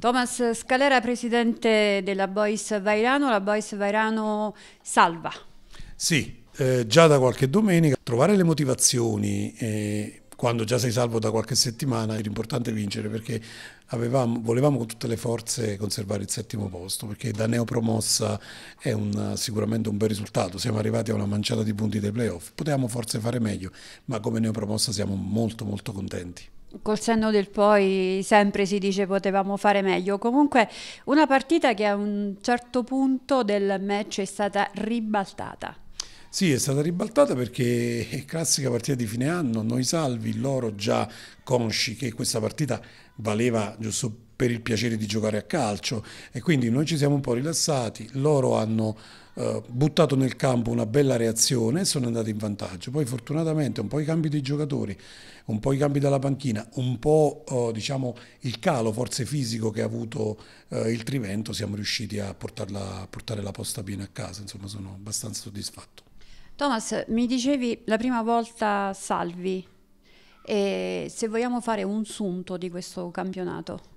Thomas Scalera, presidente della Bois Vairano, la Bois Vairano salva. Sì, eh, già da qualche domenica trovare le motivazioni eh, quando già sei salvo da qualche settimana era importante vincere perché avevamo, volevamo con tutte le forze conservare il settimo posto perché da neopromossa è un, sicuramente un bel risultato, siamo arrivati a una manciata di punti dei playoff, potevamo forse fare meglio ma come neopromossa siamo molto molto contenti col senno del poi sempre si dice potevamo fare meglio. Comunque una partita che a un certo punto del match è stata ribaltata. Sì, è stata ribaltata perché è classica partita di fine anno, noi salvi, loro già consci che questa partita valeva giusto per il piacere di giocare a calcio e quindi noi ci siamo un po' rilassati, loro hanno eh, buttato nel campo una bella reazione e sono andati in vantaggio. Poi fortunatamente un po' i cambi dei giocatori, un po' i cambi dalla panchina, un po' eh, diciamo, il calo forse fisico che ha avuto eh, il Trivento, siamo riusciti a, portarla, a portare la posta piena a casa, insomma sono abbastanza soddisfatto. Thomas, mi dicevi la prima volta salvi, e se vogliamo fare un sunto di questo campionato.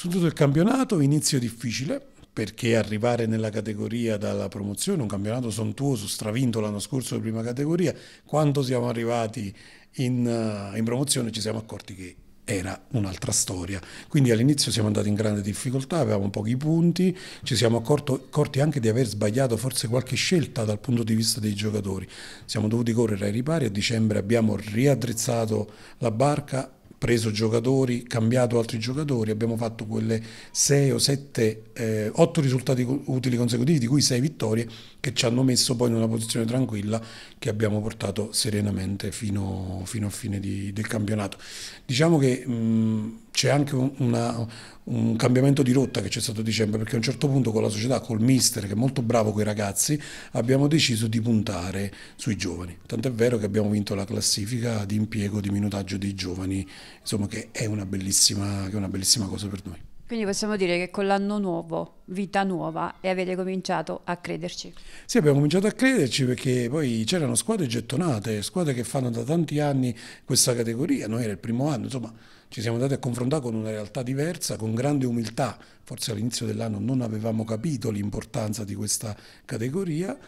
Su tutto il campionato inizio difficile perché arrivare nella categoria dalla promozione, un campionato sontuoso, stravinto l'anno scorso di prima categoria, quando siamo arrivati in, eh, in promozione ci siamo accorti che era un'altra storia. Quindi all'inizio siamo andati in grande difficoltà, avevamo pochi punti, ci siamo accorti anche di aver sbagliato forse qualche scelta dal punto di vista dei giocatori. Siamo dovuti correre ai ripari, a dicembre abbiamo riaddrizzato la barca preso giocatori, cambiato altri giocatori, abbiamo fatto quelle 6 o 7, eh, 8 risultati utili consecutivi, di cui 6 vittorie, che ci hanno messo poi in una posizione tranquilla che abbiamo portato serenamente fino, fino a fine di, del campionato. Diciamo che mh, c'è anche un, una, un cambiamento di rotta che c'è stato a dicembre, perché a un certo punto con la società, col mister che è molto bravo con i ragazzi, abbiamo deciso di puntare sui giovani. Tant'è vero che abbiamo vinto la classifica di impiego di minutaggio dei giovani, insomma che è una bellissima, che è una bellissima cosa per noi. Quindi possiamo dire che con l'anno nuovo, vita nuova, e avete cominciato a crederci. Sì, abbiamo cominciato a crederci perché poi c'erano squadre gettonate, squadre che fanno da tanti anni questa categoria, noi era il primo anno, insomma ci siamo andati a confrontare con una realtà diversa, con grande umiltà, forse all'inizio dell'anno non avevamo capito l'importanza di questa categoria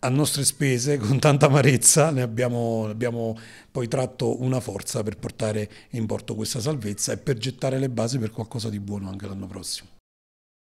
a nostre spese, con tanta amarezza, ne abbiamo, abbiamo, poi tratto una forza per portare in porto questa salvezza e per gettare le basi per qualcosa di buono anche l'anno prossimo.